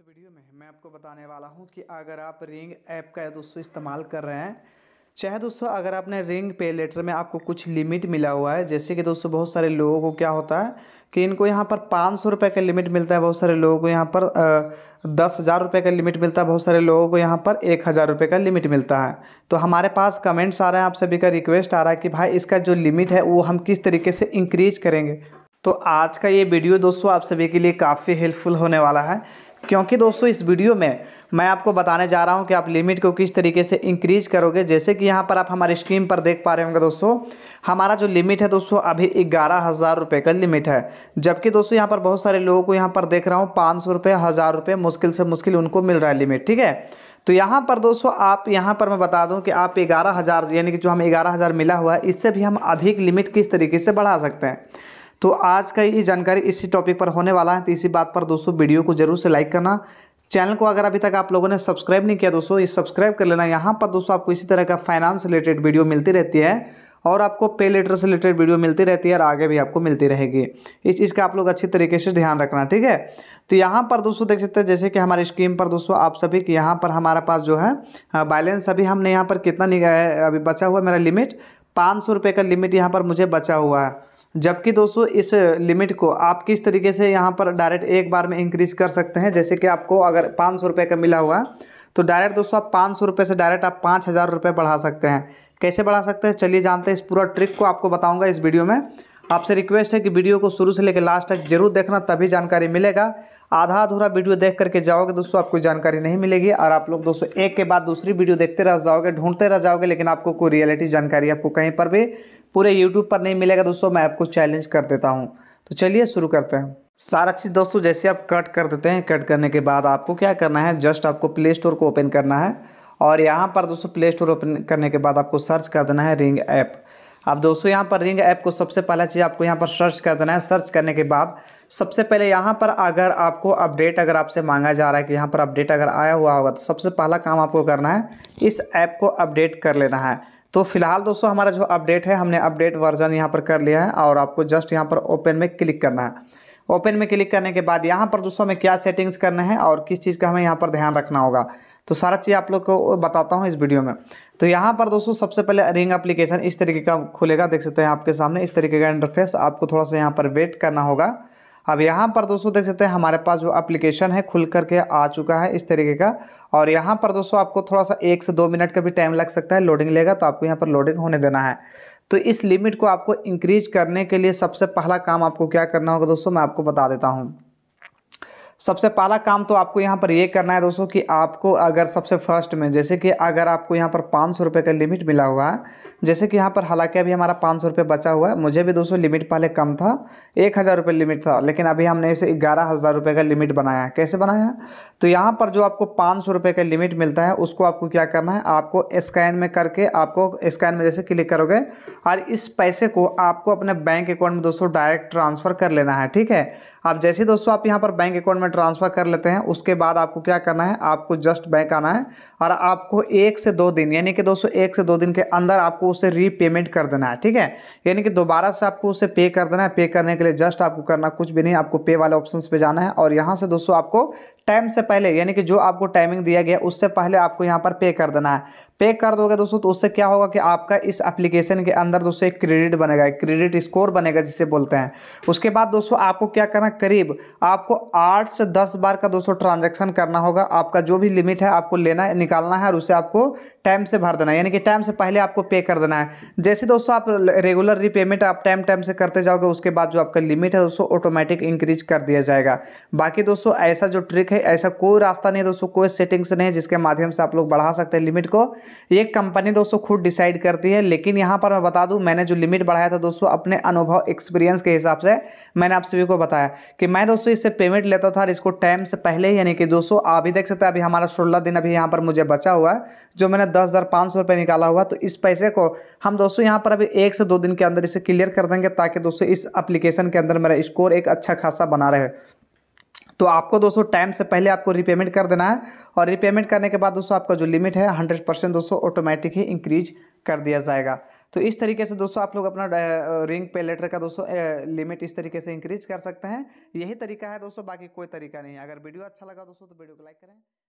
इस वीडियो में मैं आपको बताने वाला हूँ कि अगर आप रिंग ऐप का दोस्तों इस्तेमाल कर रहे हैं चाहे दोस्तों अगर आपने रिंग पे लेटर में आपको कुछ लिमिट मिला हुआ है जैसे कि दोस्तों बहुत सारे लोगों को क्या होता है कि इनको यहाँ पर पाँच सौ रुपये का लिमिट मिलता है बहुत सारे लोगों को यहाँ पर दस हज़ार रुपये का लिमिट मिलता है बहुत सारे लोगों को यहाँ पर एक हज़ार रुपये का लिमिट मिलता है तो हमारे पास कमेंट्स आ रहे हैं आप सभी का रिक्वेस्ट आ रहा है कि भाई इसका जो लिमिट है वो हम किस तरीके से इंक्रीज करेंगे तो आज का ये वीडियो दोस्तों आप सभी के लिए काफ़ी हेल्पफुल होने वाला है क्योंकि दोस्तों इस वीडियो में मैं आपको बताने जा रहा हूं कि आप लिमिट को किस तरीके से इंक्रीज करोगे जैसे कि यहां पर आप हमारे स्क्रीन पर देख पा रहे होंगे दोस्तों हमारा जो लिमिट है दोस्तों अभी ग्यारह हज़ार रुपये का लिमिट है जबकि दोस्तों यहां पर बहुत सारे लोगों को यहां पर देख रहा हूं पाँच सौ रुपये हज़ार रुपये मुश्किल से मुश्किल उनको मिल रहा है लिमिट ठीक है तो यहाँ पर दोस्तों आप यहाँ पर मैं बता दूँ कि आप ग्यारह हज़ार यानी कि जो हमें ग्यारह हज़ार मिला हुआ है इससे भी हम अधिक लिमिट किस तरीके से बढ़ा सकते हैं तो आज का ये जानकारी इसी टॉपिक पर होने वाला है तो इसी बात पर दोस्तों वीडियो को जरूर से लाइक करना चैनल को अगर अभी तक आप लोगों ने सब्सक्राइब नहीं किया दोस्तों ये सब्सक्राइब कर लेना यहाँ पर दोस्तों आपको इसी तरह का फाइनेंस रिलेटेड वीडियो मिलती रहती है और आपको पे लेटर से रिलेटेड वीडियो मिलती रहती है और आगे भी आपको मिलती रहेगी इस चीज़ का आप लोग अच्छी तरीके से ध्यान रखना ठीक है तो यहाँ पर दोस्तों देख सकते हैं जैसे कि हमारी स्क्रीन पर दोस्तों आप सभी के यहाँ पर हमारा पास जो है बैलेंस अभी हमने यहाँ पर कितना है अभी बचा हुआ मेरा लिमिट पाँच सौ रुपये का लिमिट यहाँ पर मुझे बचा हुआ है जबकि दोस्तों इस लिमिट को आप किस तरीके से यहाँ पर डायरेक्ट एक बार में इंक्रीज कर सकते हैं जैसे कि आपको अगर पाँच सौ का मिला हुआ तो डायरेक्ट दोस्तों आप पाँच सौ से डायरेक्ट आप पाँच हज़ार रुपये बढ़ा सकते हैं कैसे बढ़ा सकते हैं चलिए जानते हैं इस पूरा ट्रिक को आपको बताऊँगा इस वीडियो में आपसे रिक्वेस्ट है कि वीडियो को शुरू से लेकर लास्ट तक जरूर देखना तभी जानकारी मिलेगा आधा अधूरा वीडियो देख करके जाओगे दोस्तों आपको जानकारी नहीं मिलेगी और आप लोग दोस्तों एक के बाद दूसरी वीडियो देखते रह जाओगे ढूंढते रह जाओगे लेकिन आपको कोई रियलिटी जानकारी आपको कहीं पर भी पूरे यूट्यूब पर नहीं मिलेगा दोस्तों मैं आपको चैलेंज कर देता हूँ तो चलिए शुरू करते हैं सारा चीज़ दोस्तों जैसे आप कट कर देते हैं कट करने के बाद आपको क्या करना है जस्ट आपको प्ले स्टोर को ओपन करना है और यहाँ पर दोस्तों प्ले स्टोर ओपन करने के बाद आपको सर्च कर देना है रिंग ऐप अब दोस्तों यहाँ पर रिंग ऐप को सबसे पहला चीज़ आपको यहाँ पर सर्च कर देना है सर्च करने के बाद सबसे पहले यहाँ पर अगर आपको अपडेट अगर आपसे मांगा जा रहा है कि यहाँ पर अपडेट अगर आया हुआ होगा तो सबसे पहला काम आपको करना है इस ऐप को अपडेट कर लेना है तो फिलहाल दोस्तों हमारा जो अपडेट है हमने अपडेट वर्जन यहाँ पर कर लिया है और आपको जस्ट यहाँ पर ओपन में क्लिक करना है ओपन में क्लिक करने के बाद यहाँ पर दोस्तों हमें क्या सेटिंग्स करने हैं और किस चीज़ का हमें यहाँ पर ध्यान रखना होगा तो सारा चीज़ आप लोग को बताता हूँ इस वीडियो में तो यहाँ पर दोस्तों सबसे पहले रिंग एप्लीकेशन इस तरीके का खुलेगा देख सकते हैं आपके सामने इस तरीके का इंटरफेस आपको थोड़ा सा यहाँ पर वेट करना होगा अब यहाँ पर दोस्तों देख सकते हैं हमारे पास जो एप्लीकेशन है खुल करके आ चुका है इस तरीके का और यहाँ पर दोस्तों आपको थोड़ा सा एक से दो मिनट का भी टाइम लग सकता है लोडिंग लेगा तो आपको यहाँ पर लोडिंग होने देना है तो इस लिमिट को आपको इंक्रीज करने के लिए सबसे पहला काम आपको क्या करना होगा दोस्तों मैं आपको बता देता हूँ सबसे पहला काम तो आपको यहाँ पर ये करना है दोस्तों कि आपको अगर सबसे फर्स्ट में जैसे कि अगर आपको यहाँ पर पाँच सौ का लिमिट मिला हुआ है जैसे कि यहाँ पर हालांकि अभी हमारा पाँच सौ बचा हुआ है मुझे भी दोस्तों लिमिट पहले कम था एक हज़ार रुपये लिमिट था लेकिन अभी हमने इसे ग्यारह हज़ार रुपये का लिमिट बनाया है कैसे बनाया है तो यहाँ पर जो आपको पाँच सौ रुपये का लिमिट मिलता है उसको आपको क्या करना है आपको स्कैन में करके आपको स्कैन में जैसे क्लिक करोगे और इस पैसे को आपको अपने बैंक अकाउंट में दोस्तों डायरेक्ट ट्रांसफ़र कर लेना है ठीक है अब जैसे दोस्तों आप यहाँ पर बैंक अकाउंट में में ट्रांसफ़र कर लेते हैं उसके बाद आपको क्या करना है आपको जस्ट बैंक आना है और आपको एक से दो दिन यानी कि दोस्तों एक से दो दिन के अंदर आपको उसे रीपेमेंट कर देना है ठीक है यानी कि दोबारा से आपको उसे पे कर देना है पे करने के लिए जस्ट आपको करना कुछ भी नहीं आपको पे वाले ऑप्शन पर जाना है और यहाँ से दोस्तों आपको टाइम से पहले यानी कि जो आपको टाइमिंग दिया गया उससे पहले आपको यहाँ पर पे कर देना है पे कर दोगे दोस्तों तो उससे क्या होगा कि आपका इस एप्लीकेशन के अंदर दोस्तों एक क्रेडिट बनेगा एक क्रेडिट स्कोर बनेगा जिसे बोलते हैं उसके बाद दोस्तों आपको क्या करना करीब आपको आठ से दस बार का दोस्तों ट्रांजेक्शन करना होगा आपका जो भी लिमिट है आपको लेना है निकालना है और उसे आपको टाइम से भर देना है यानी कि टाइम से पहले आपको पे कर देना है जैसे दोस्तों आप रेगुलर रीपेमेंट आप टाइम टाइम से करते जाओगे उसके बाद जो आपका लिमिट है दोस्तों ऑटोमेटिक इंक्रीज कर दिया जाएगा बाकी दोस्तों ऐसा जो ट्रिक है है ऐसा कोई रास्ता नहीं है दोस्तों कोई सेटिंग्स नहीं है जिसके माध्यम से आप लोग बढ़ा सकते हैं लिमिट को ये कंपनी दोस्तों खुद डिसाइड करती है लेकिन यहाँ पर मैं बता दूँ मैंने जो लिमिट बढ़ाया था दोस्तों अपने अनुभव एक्सपीरियंस के हिसाब से मैंने आप सभी को बताया कि मैं दोस्तों इससे पेमेंट लेता था और इसको टाइम से पहले यानी कि दोस्तों आप ही देख सकते हैं अभी हमारा सोलह दिन अभी यहाँ पर मुझे बचा हुआ है जो मैंने दस हज़ार पाँच सौ रुपये निकाला हुआ तो इस पैसे को हम दोस्तों यहाँ पर अभी एक से दो दिन के अंदर इसे क्लियर कर देंगे ताकि दोस्तों इस अप्लीकेशन के अंदर मेरा स्कोर एक अच्छा खासा बना रहे तो आपको दोस्तों टाइम से पहले आपको रीपेमेंट कर देना है और रिपेमेंट करने के बाद दोस्तों आपका जो लिमिट है हंड्रेड परसेंट दोस्तों ऑटोमेटिक ही इंक्रीज कर दिया जाएगा तो इस तरीके से दोस्तों आप लोग अपना रिंग पे लेटर का दोस्तों लिमिट इस तरीके से इंक्रीज कर सकते हैं यही तरीका है दोस्तों बाकी कोई तरीका नहीं है अगर वीडियो अच्छा लगा दोस्तों तो वीडियो को लाइक करें